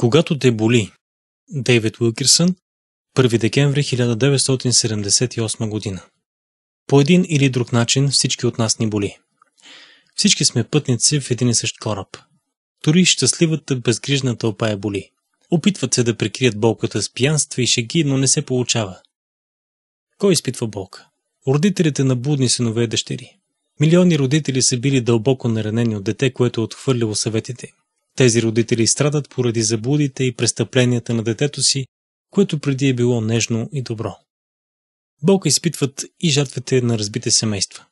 Когато те боли Дейвид Уилкерсън 1 декември 1978 година. По един или друг начин всички от нас ни боли. Всички сме пътници в един и същ кораб. Тори щастливата, безгрижна тълпа е боли. Опитват се да прикрият болката с пиянства и шеги, но не се получава. Кой изпитва болка? Родителите на будни синове и дъщери. Милиони родители са били дълбоко наранени от дете, което е отхвърлило съветите им. Тези родители страдат поради заблудите и престъпленията на детето си, което преди е било нежно и добро. Болка изпитват и жертвите на разбите семейства.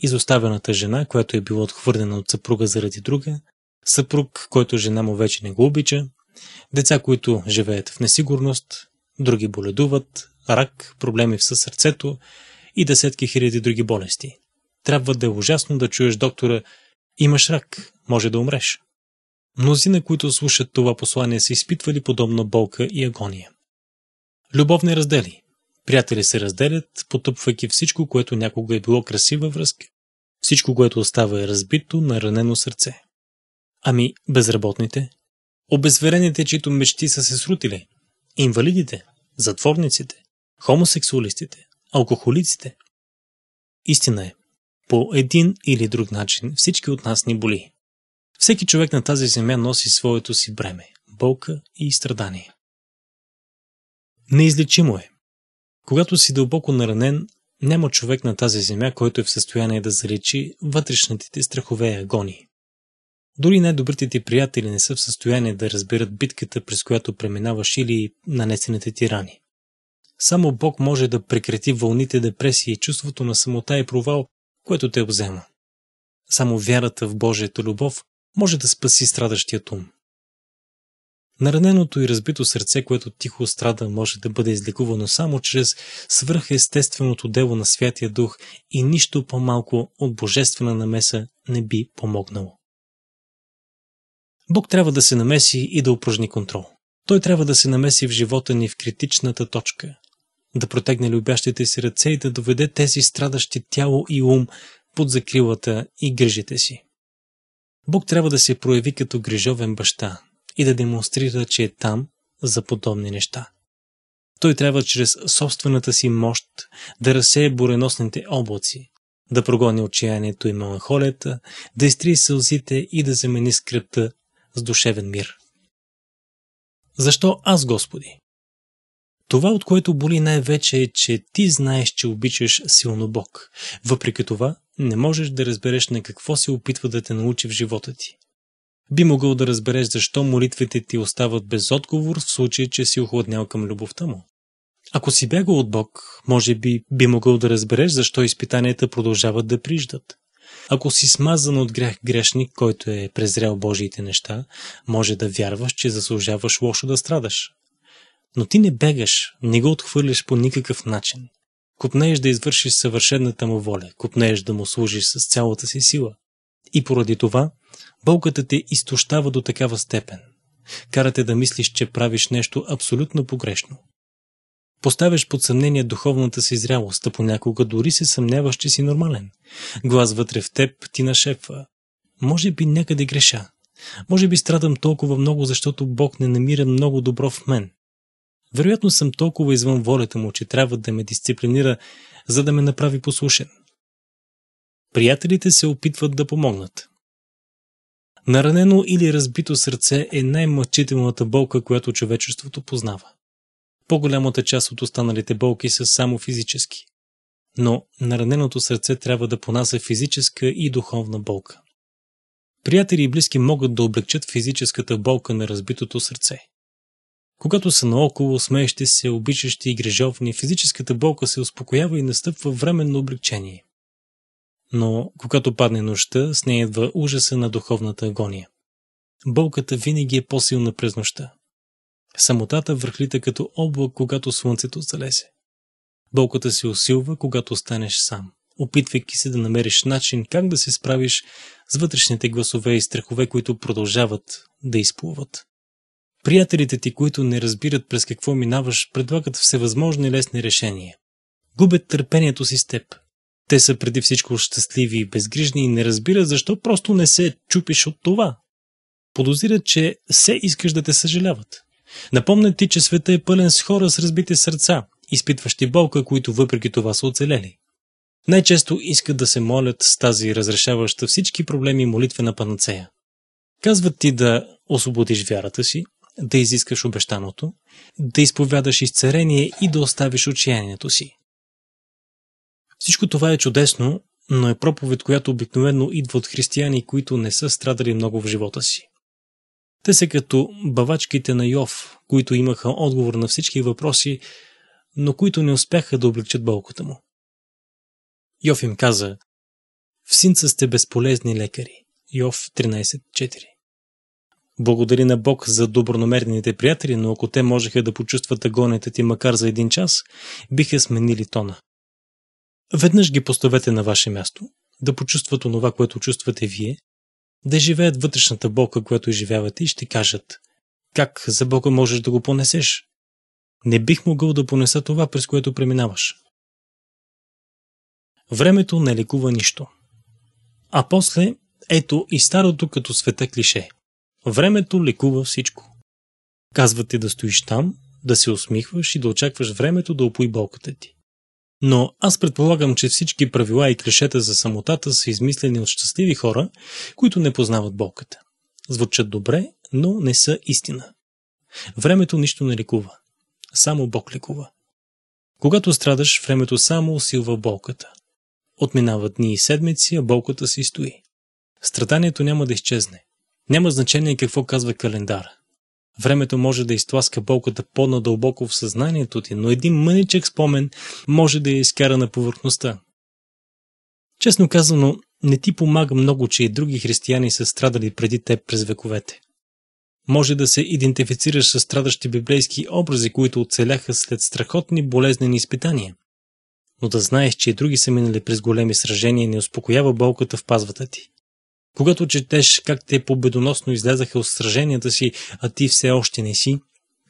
Изоставената жена, която е била отхвърлена от съпруга заради друга, съпруг, който жена му вече не го обича, деца, които живеят в несигурност, други боледуват, рак, проблеми в сърцето и десетки хиляди други болести. Трябва да е ужасно да чуеш доктора «Имаш рак, може да умреш». Мнозина, които слушат това послание, са изпитвали подобна болка и агония. Любовни раздели. Приятели се разделят, потъпвайки всичко, което някога е било красива връзка. Всичко, което остава е разбито на ранено сърце. Ами безработните? Обезверените, чието мечти са се срутили? Инвалидите? Затворниците? Хомосексуалистите? Алкохолиците? Истина е. По един или друг начин всички от нас ни боли. Всеки човек на тази земя носи своето си бреме, болка и страдание. Неизлечимо е. Когато си дълбоко наранен, няма човек на тази земя, който е в състояние да залечи вътрешните ти страхове и агонии. Дори най-добрите ти приятели не са в състояние да разбират битката, през която преминаваш или нанесените ти рани. Само Бог може да прекрати вълните депресии и чувството на самота и провал, което те обзема. Само вярата в Божията любов може да спаси страдащият ум. Нараненото и разбито сърце, което тихо страда, може да бъде излекувано само чрез свръхестественото дело на Святия Дух и нищо по-малко от божествена намеса не би помогнало. Бог трябва да се намеси и да упражни контрол. Той трябва да се намеси в живота ни в критичната точка, да протегне любящите си ръце и да доведе тези страдащи тяло и ум под закрилата и грижите си. Бог трябва да се прояви като грижовен баща и да демонстрира, че е там за подобни неща. Той трябва чрез собствената си мощ да разсее буреносните облаци, да прогони отчаянието и меланхолията, да изтрие сълзите и да замени скръпта с душевен мир. Защо аз, Господи? Това, от което боли най-вече е, че ти знаеш, че обичаш силно Бог. Въпреки това, не можеш да разбереш на какво се опитва да те научи в живота ти. Би могъл да разбереш защо молитвите ти остават без отговор в случай, че си охладнял към любовта му. Ако си бягал от Бог, може би би могъл да разбереш защо изпитанията продължават да приждат. Ако си смазан от грях грешник, който е презрял Божиите неща, може да вярваш, че заслужаваш лошо да страдаш. Но ти не бегаш, не го отхвърляш по никакъв начин. Купнееш да извършиш съвършената му воля, купнееш да му служиш с цялата си сила. И поради това, болката те изтощава до такава степен. Кара те да мислиш, че правиш нещо абсолютно погрешно. Поставяш под съмнение духовната си зрялост, а понякога дори се съмняваш, че си нормален. Глас вътре в теб ти нашепва. Може би някъде греша. Може би страдам толкова много, защото Бог не намира много добро в мен. Вероятно съм толкова извън волята му, че трябва да ме дисциплинира, за да ме направи послушен. Приятелите се опитват да помогнат. Наранено или разбито сърце е най-мъчителната болка, която човечеството познава. По-голямата част от останалите болки са само физически. Но нараненото сърце трябва да понася физическа и духовна болка. Приятели и близки могат да облегчат физическата болка на разбитото сърце. Когато са наоколо смеещи се, обичащи и грижовни, физическата болка се успокоява и настъпва временно облегчение. Но когато падне нощта, с нея идва ужаса на духовната агония. Болката винаги е по-силна през нощта. Самотата върхлита като облак, когато слънцето залезе. Болката се усилва, когато останеш сам, опитвайки се да намериш начин как да се справиш с вътрешните гласове и страхове, които продължават да изплуват. Приятелите ти, които не разбират през какво минаваш, предлагат всевъзможни лесни решения. Губят търпението си с теб. Те са преди всичко щастливи и безгрижни и не разбират защо просто не се чупиш от това. Подозират, че се искаш да те съжаляват. Напомнят ти, че света е пълен с хора с разбити сърца, изпитващи болка, които въпреки това са оцелели. Най-често искат да се молят с тази разрешаваща всички проблеми молитвена на панацея. Казват ти да освободиш вярата си, да изискаш обещаното, да изповядаш изцерение и да оставиш отчаянието си. Всичко това е чудесно, но е проповед, която обикновено идва от християни, които не са страдали много в живота си. Те са като бавачките на Йов, които имаха отговор на всички въпроси, но които не успяха да облегчат болката му. Йов им каза, в синца сте безполезни лекари. Йов 13.4 Благодари на Бог за добронамерените приятели, но ако те можеха да почувстват агонията ти макар за един час, биха сменили тона. Веднъж ги поставете на ваше място, да почувстват онова, което чувствате вие, да живеят вътрешната болка, която изживявате и ще кажат «Как за Бога можеш да го понесеш?» Не бих могъл да понеса това, през което преминаваш. Времето не лекува нищо. А после, ето и старото като света клише – Времето лекува всичко. Казвате да стоиш там, да се усмихваш и да очакваш времето да опои болката ти. Но аз предполагам, че всички правила и клишета за самотата са измислени от щастливи хора, които не познават болката. Звучат добре, но не са истина. Времето нищо не лекува. Само Бог лекува. Когато страдаш, времето само усилва болката. Отминават дни и седмици, а болката си стои. Страданието няма да изчезне. Няма значение какво казва календар. Времето може да изтласка болката по-надълбоко в съзнанието ти, но един мъничък спомен може да я изкара на повърхността. Честно казано, не ти помага много, че и други християни са страдали преди теб през вековете. Може да се идентифицираш с страдащи библейски образи, които оцеляха след страхотни болезнени изпитания. Но да знаеш, че и други са минали през големи сражения не успокоява болката в пазвата ти. Когато четеш как те победоносно излязаха от сраженията си, а ти все още не си,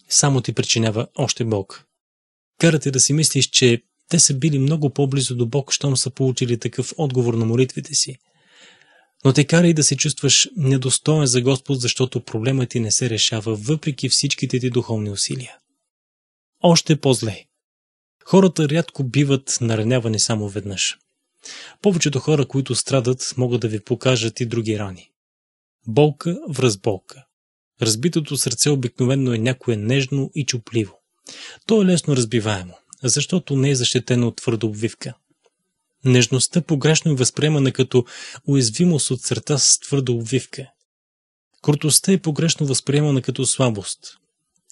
само ти причинява още Бог. Кара да си мислиш, че те са били много по-близо до Бог, щом са получили такъв отговор на молитвите си. Но те кара и да се чувстваш недостоен за Господ, защото проблемът ти не се решава, въпреки всичките ти духовни усилия. Още по-зле. Хората рядко биват наранявани само веднъж. Повечето хора, които страдат, могат да ви покажат и други рани. Болка в разболка. Разбитото сърце обикновено е някое нежно и чупливо. То е лесно разбиваемо, защото не е защитено от твърда обвивка. Нежността погрешно е възприемана като уязвимост от сърта с твърда обвивка. Крутостта е погрешно възприемана като слабост.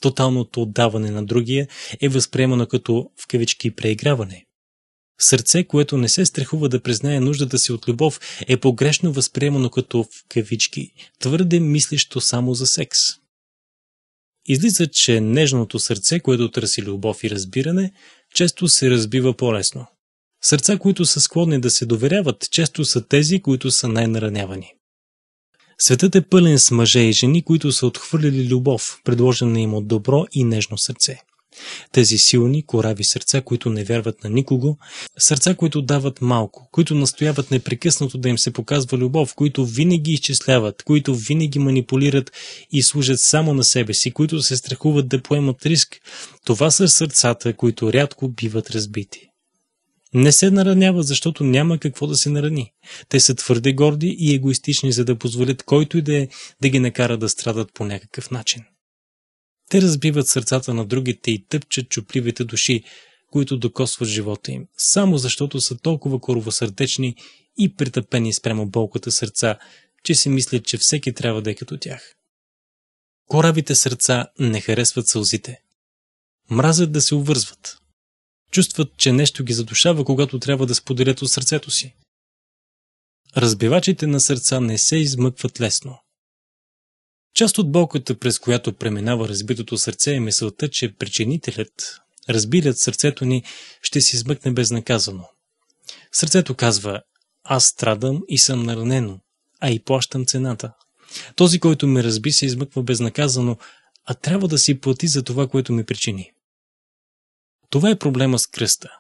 Тоталното отдаване на другия е възприемано като в кавички преиграване. Сърце, което не се страхува да признае нуждата си от любов, е погрешно възприемано като в кавички, твърде мислещо само за секс. Излиза, че нежното сърце, което търси любов и разбиране, често се разбива по-лесно. Сърца, които са склонни да се доверяват, често са тези, които са най-наранявани. Светът е пълен с мъже и жени, които са отхвърлили любов, предложена им от добро и нежно сърце. Тези силни, корави сърца, които не вярват на никого, сърца, които дават малко, които настояват непрекъснато да им се показва любов, които винаги изчисляват, които винаги манипулират и служат само на себе си, които се страхуват да поемат риск, това са сърцата, които рядко биват разбити. Не се нараняват, защото няма какво да се нарани. Те са твърде горди и егоистични, за да позволят който и да е да ги накара да страдат по някакъв начин. Те разбиват сърцата на другите и тъпчат чупливите души, които докосват живота им, само защото са толкова коровосърдечни и притъпени спрямо болката сърца, че си мислят, че всеки трябва да е като тях. Коравите сърца не харесват сълзите. Мразят да се увързват. Чувстват, че нещо ги задушава, когато трябва да споделят от сърцето си. Разбивачите на сърца не се измъкват лесно. Част от болката, през която преминава разбитото сърце е мисълта, че причинителят, разбилят сърцето ни, ще се измъкне безнаказано. Сърцето казва, аз страдам и съм наранено, а и плащам цената. Този, който ме разби, се измъква безнаказано, а трябва да си плати за това, което ми причини. Това е проблема с кръста.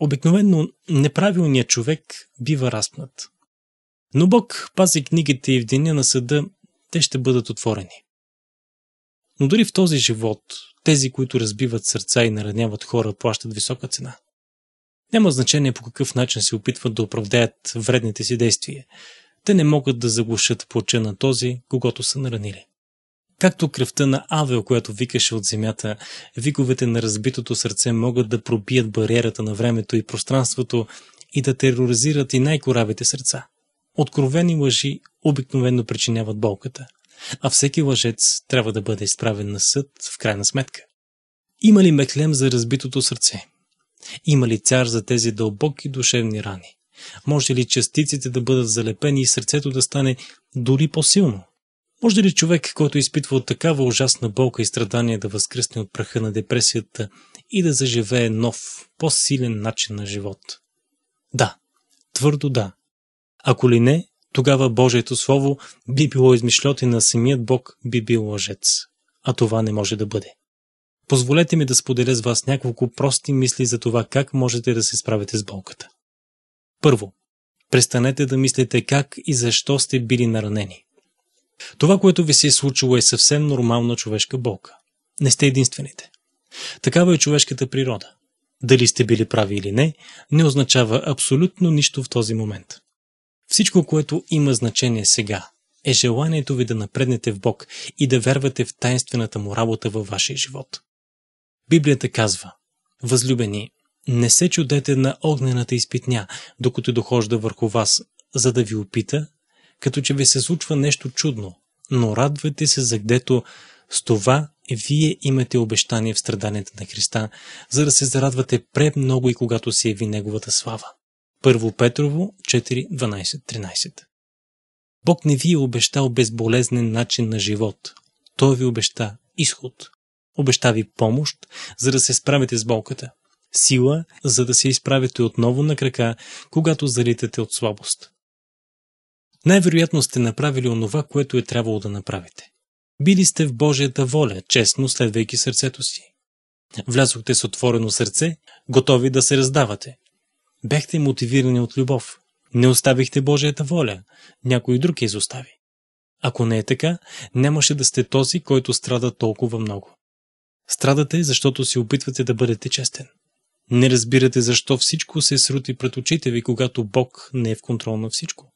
Обикновенно неправилният човек бива распнат. Но Бог пази книгите и в деня на съда те ще бъдат отворени. Но дори в този живот, тези, които разбиват сърца и нараняват хора, плащат висока цена. Няма значение по какъв начин се опитват да оправдаят вредните си действия. Те не могат да заглушат плача на този, когато са наранили. Както кръвта на Авел, която викаше от земята, виковете на разбитото сърце могат да пробият бариерата на времето и пространството и да тероризират и най-коравите сърца. Откровени лъжи обикновено причиняват болката, а всеки лъжец трябва да бъде изправен на съд в крайна сметка. Има ли меклем за разбитото сърце? Има ли цар за тези дълбоки душевни рани? Може ли частиците да бъдат залепени и сърцето да стане дори по-силно? Може ли човек, който изпитва от такава ужасна болка и страдание да възкръсне от праха на депресията и да заживее нов, по-силен начин на живот? Да, твърдо да. Ако ли не, тогава Божието Слово би било на самият Бог би бил лъжец. А това не може да бъде. Позволете ми да споделя с вас няколко прости мисли за това как можете да се справите с болката. Първо, престанете да мислите как и защо сте били наранени. Това, което ви се е случило е съвсем нормална човешка болка. Не сте единствените. Такава е човешката природа. Дали сте били прави или не, не означава абсолютно нищо в този момент. Всичко, което има значение сега, е желанието ви да напреднете в Бог и да вярвате в таинствената му работа във вашия живот. Библията казва, Възлюбени, не се чудете на огнената изпитня, докато дохожда върху вас, за да ви опита, като че ви се случва нещо чудно, но радвайте се за гдето с това вие имате обещание в страданията на Христа, за да се зарадвате премного и когато се яви Неговата слава. 1 Петрово 4.12.13 Бог не ви е обещал безболезнен начин на живот. Той ви обеща изход. Обеща ви помощ, за да се справите с болката. Сила, за да се изправите отново на крака, когато залитате от слабост. Най-вероятно сте направили онова, което е трябвало да направите. Били сте в Божията воля, честно следвайки сърцето си. Влязохте с отворено сърце, готови да се раздавате. Бяхте мотивирани от любов. Не оставихте Божията воля. Някой друг я изостави. Ако не е така, нямаше да сте този, който страда толкова много. Страдате, защото се опитвате да бъдете честен. Не разбирате защо всичко се срути пред очите ви, когато Бог не е в контрол на всичко.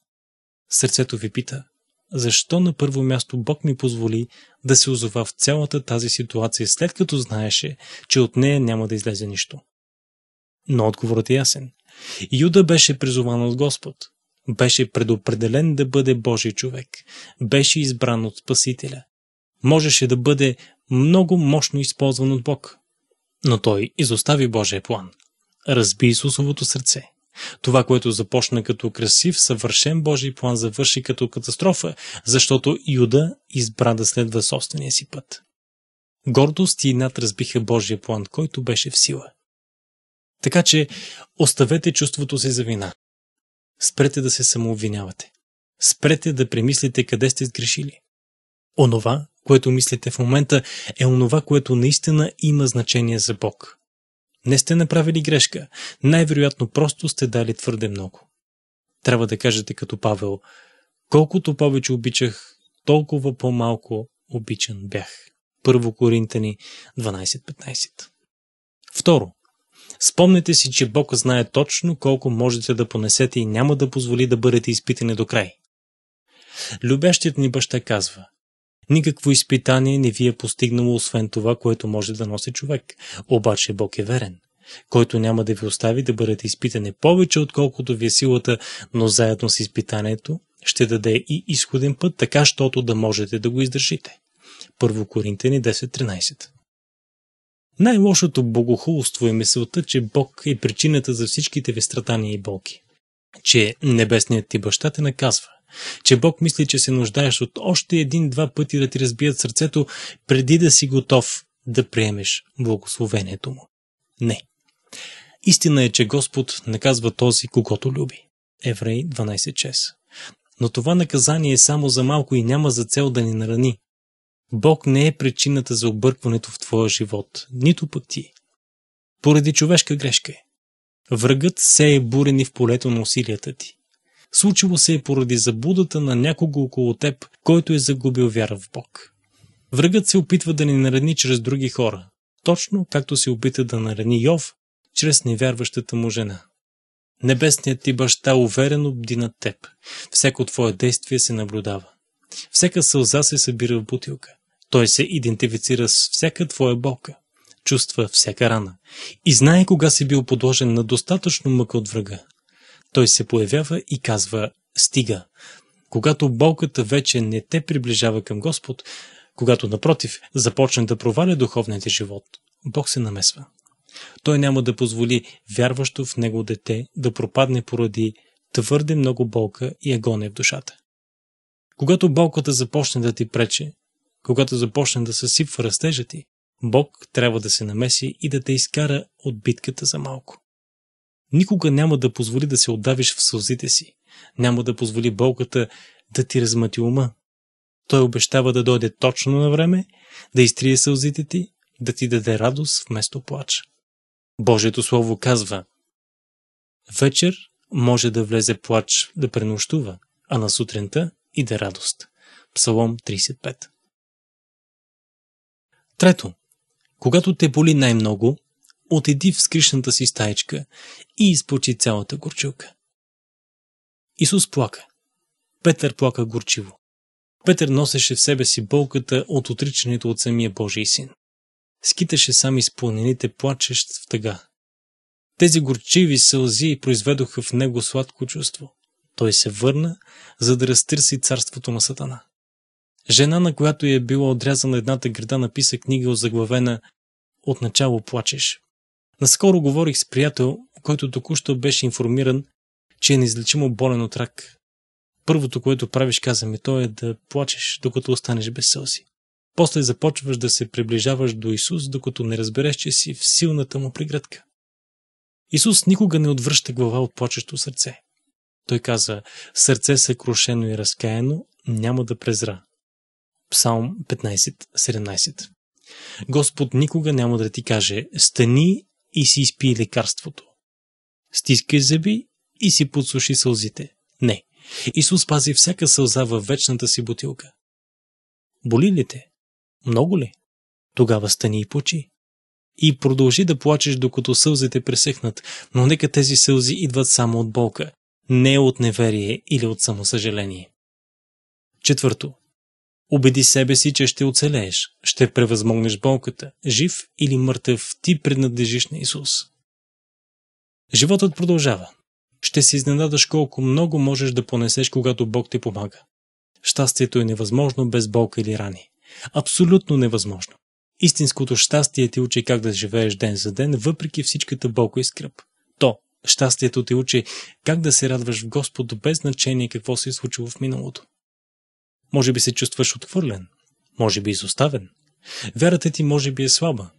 Сърцето ви пита, защо на първо място Бог ми позволи да се озова в цялата тази ситуация, след като знаеше, че от нея няма да излезе нищо? Но отговорът е ясен. Юда беше призован от Господ. Беше предопределен да бъде Божий човек. Беше избран от Спасителя. Можеше да бъде много мощно използван от Бог. Но той изостави Божия план. Разби Исусовото сърце. Това, което започна като красив, съвършен Божий план, завърши като катастрофа, защото Юда избра да следва собствения си път. Гордост и над разбиха Божия план, който беше в сила. Така че оставете чувството си за вина. Спрете да се самообвинявате. Спрете да премислите къде сте сгрешили. Онова, което мислите в момента, е онова, което наистина има значение за Бог. Не сте направили грешка, най-вероятно просто сте дали твърде много. Трябва да кажете като Павел, колкото повече обичах, толкова по-малко обичан бях. Първо Коринтани 12.15 Второ, Спомнете си, че Бог знае точно колко можете да понесете и няма да позволи да бъдете изпитани до край. Любящият ни баща казва – Никакво изпитание не ви е постигнало, освен това, което може да носи човек. Обаче Бог е верен, който няма да ви остави да бъдете изпитани повече, отколкото ви е силата, но заедно с изпитанието ще даде и изходен път, така, щото да можете да го издържите. Първо Коринтени 10.13 най-лошото богохулство е мисълта, че Бог е причината за всичките ви страдания и болки. Че небесният ти баща те наказва. Че Бог мисли, че се нуждаеш от още един-два пъти да ти разбият сърцето, преди да си готов да приемеш благословението му. Не. Истина е, че Господ наказва този, когато люби. Еврей 12.6 Но това наказание е само за малко и няма за цел да ни нарани, Бог не е причината за объркването в твоя живот, нито пък ти. Поради човешка грешка е. Врагът се е бурени в полето на усилията ти. Случило се е поради заблудата на някого около теб, който е загубил вяра в Бог. Врагът се опитва да ни нарани чрез други хора, точно както се опита да нарани Йов чрез невярващата му жена. Небесният ти баща уверено бди над теб. Всяко твое действие се наблюдава. Всяка сълза се събира в бутилка. Той се идентифицира с всяка твоя болка, чувства всяка рана и знае кога си бил подложен на достатъчно мъка от врага. Той се появява и казва «Стига!» Когато болката вече не те приближава към Господ, когато напротив започне да проваля духовните живот, Бог се намесва. Той няма да позволи вярващо в Него дете да пропадне поради твърде много болка и агония в душата. Когато болката започне да ти прече, когато започне да съсипва растежа ти, Бог трябва да се намеси и да те изкара от битката за малко. Никога няма да позволи да се отдавиш в сълзите си. Няма да позволи болката да ти размъти ума. Той обещава да дойде точно на време, да изтрие сълзите ти, да ти даде радост вместо плач. Божието Слово казва Вечер може да влезе плач да пренощува, а на сутринта и да радост. Псалом 35 Трето, когато те боли най-много, отиди в скришната си стаечка и изпочи цялата горчилка. Исус плака. Петър плака горчиво. Петър носеше в себе си болката от отричането от самия Божий син. Скиташе сам изпълнените планините, плачещ в тъга. Тези горчиви сълзи произведоха в него сладко чувство. Той се върна, за да разтърси царството на Сатана. Жена, на която е била отрязана едната града, написа книга озаглавена «Отначало плачеш». Наскоро говорих с приятел, който току-що беше информиран, че е неизлечимо болен от рак. Първото, което правиш, каза ми то, е да плачеш, докато останеш без сълзи. После започваш да се приближаваш до Исус, докато не разбереш, че си в силната му преградка. Исус никога не отвръща глава от плачещо сърце. Той каза, сърце съкрушено и разкаяно няма да презра. Псалм 15.17. Господ никога няма да ти каже «Стани и си изпи лекарството». Стискай зъби и си подсуши сълзите. Не. Исус пази всяка сълза във вечната си бутилка. Боли ли те? Много ли? Тогава стани и почи. И продължи да плачеш, докато сълзите пресехнат, но нека тези сълзи идват само от болка, не от неверие или от самосъжаление. Четвърто. Убеди себе си, че ще оцелееш, ще превъзмогнеш болката. Жив или мъртъв, ти принадлежиш на Исус. Животът продължава. Ще си изненадаш колко много можеш да понесеш, когато Бог ти помага. Щастието е невъзможно без болка или рани. Абсолютно невъзможно. Истинското щастие ти учи как да живееш ден за ден, въпреки всичката болка и скръп. То, щастието ти учи как да се радваш в Господ без значение какво се е случило в миналото. Може би се чувстваш отхвърлен. Може би изоставен. Вярата ти може би е слаба.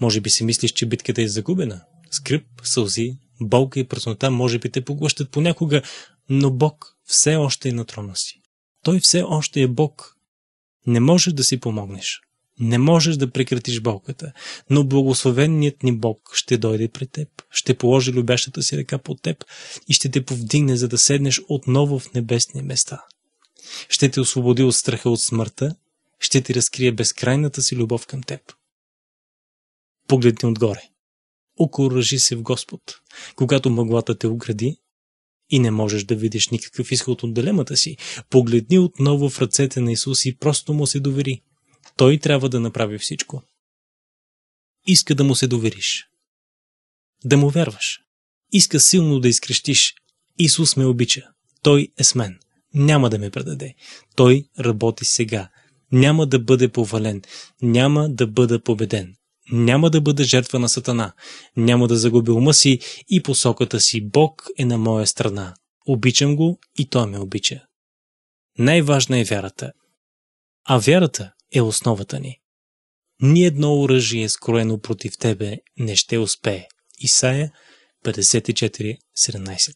Може би си мислиш, че битката е загубена. Скръп, сълзи, болка и празнота може би те поглъщат понякога, но Бог все още е на трона си. Той все още е Бог. Не можеш да си помогнеш. Не можеш да прекратиш болката, но благословеният ни Бог ще дойде при теб, ще положи любящата си ръка под теб и ще те повдигне, за да седнеш отново в небесни места. Ще те освободи от страха от смъртта, ще ти разкрие безкрайната си любов към теб. Погледни отгоре. Окоръжи се в Господ, когато мъглата те огради и не можеш да видиш никакъв изход от дилемата си. Погледни отново в ръцете на Исус и просто му се довери. Той трябва да направи всичко. Иска да му се довериш. Да му вярваш. Иска силно да изкрещиш. Исус ме обича. Той е с мен няма да ме предаде. Той работи сега. Няма да бъде повален. Няма да бъда победен. Няма да бъда жертва на Сатана. Няма да загубя ума си и посоката си. Бог е на моя страна. Обичам го и той ме обича. Най-важна е вярата. А вярата е основата ни. Ни едно оръжие, скроено против тебе, не ще успее. Исаия 54.17